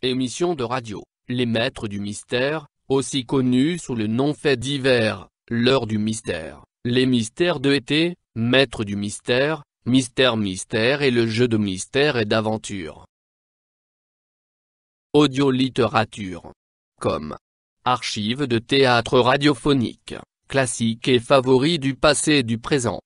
Émission de radio, Les Maîtres du Mystère, aussi connus sous le nom Fait divers, L'heure du mystère, Les mystères de été, maître du mystère, Mystère Mystère et le jeu de mystère et d'aventure. Audio-littérature. Comme. Archives de théâtre radiophonique, classique et favori du passé et du présent.